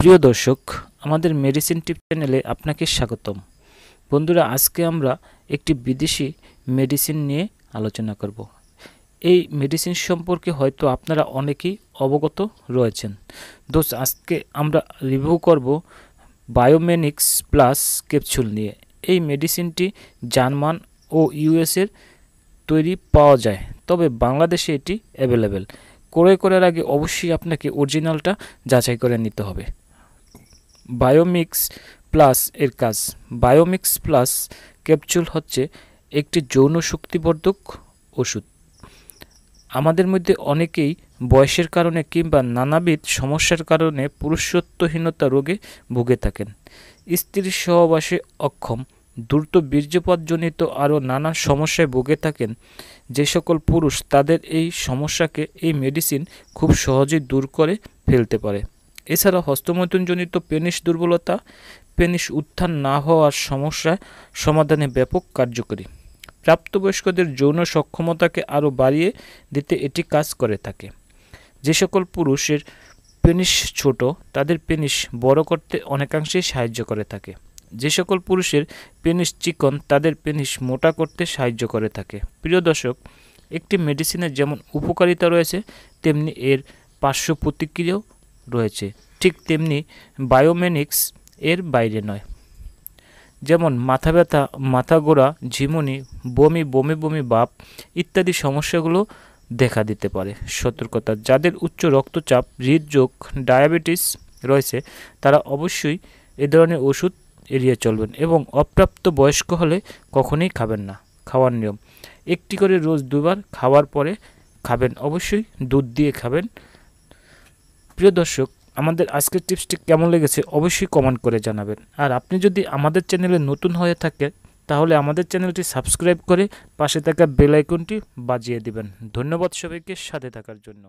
প্রিয় দর্শক আমাদের মেডিসিন টিপ চ্যানেলে আপনাকে স্বাগতম বন্ধুরা আজকে আমরা একটি বিদেশি মেডিসিন নিয়ে আলোচনা করব এই মেডিসিন সম্পর্কে হয়তো আপনারা অনেকেই অবগত রয়েছেন দোষ আজকে আমরা রিভিউ করব বায়োমেনিক্স প্লাস ক্যাপসুল নিয়ে এই মেডিসিনটি জার্মান ও ইউএসের তৈরি পাওয়া যায় তবে বাংলাদেশে এটি অ্যাভেলেবেল ক্রয় করার আগে অবশ্যই আপনাকে অরিজিনালটা যাচাই করে নিতে হবে বায়োমিক্স প্লাস এর কাজ বায়োমিক্স প্লাস ক্যাপচুল হচ্ছে একটি যৌন শক্তিবর্ধক ওষুধ আমাদের মধ্যে অনেকেই বয়সের কারণে কিংবা নানাবিধ সমস্যার কারণে পুরুষত্বহীনতা রোগে ভুগে থাকেন স্ত্রীর সহবাসে অক্ষম দ্রুত বীর্যপাতজনিত আরও নানা সমস্যায় ভুগে থাকেন যে সকল পুরুষ তাদের এই সমস্যাকে এই মেডিসিন খুব সহজেই দূর করে ফেলতে পারে এছাড়া হস্তমৈথুনজনিত পেনিস দুর্বলতা পেনিস উত্থান না হওয়ার সমস্যা সমাধানে ব্যাপক কার্যকরী প্রাপ্তবয়স্কদের যৌন সক্ষমতাকে আরও বাড়িয়ে দিতে এটি কাজ করে থাকে যে সকল পুরুষের পেনিস ছোট তাদের পেনিস বড় করতে অনেকাংশেই সাহায্য করে থাকে যে সকল পুরুষের পেনিস চিকন তাদের পেনিস মোটা করতে সাহায্য করে থাকে প্রিয় দর্শক একটি মেডিসিনের যেমন উপকারিতা রয়েছে তেমনি এর পার্শ্ব প্রতিক্রিয়াও রয়েছে ঠিক তেমনি বায়োমেনিক্স এর বাইরে নয় যেমন মাথা ব্যথা মাথা গোড়া ঝিমুনি বমি বমি বমি বাপ ইত্যাদি সমস্যাগুলো দেখা দিতে পারে সতর্কতা যাদের উচ্চ রক্তচাপ হৃদযোগ ডায়াবেটিস রয়েছে তারা অবশ্যই এ ধরনের ওষুধ এড়িয়ে চলবেন এবং অপ্রাপ্ত বয়স্ক হলে কখনোই খাবেন না খাওয়ার নিয়ম একটি করে রোজ দুবার খাওয়ার পরে খাবেন অবশ্যই দুধ দিয়ে খাবেন প্রিয় দর্শক আমাদের আজকের টিপসটি কেমন লেগেছে অবশ্যই কমেন্ট করে জানাবেন আর আপনি যদি আমাদের চ্যানেলে নতুন হয়ে থাকে তাহলে আমাদের চ্যানেলটি সাবস্ক্রাইব করে পাশে থাকা বেলাইকনটি বাজিয়ে দিবেন ধন্যবাদ সবাইকে সাথে থাকার জন্য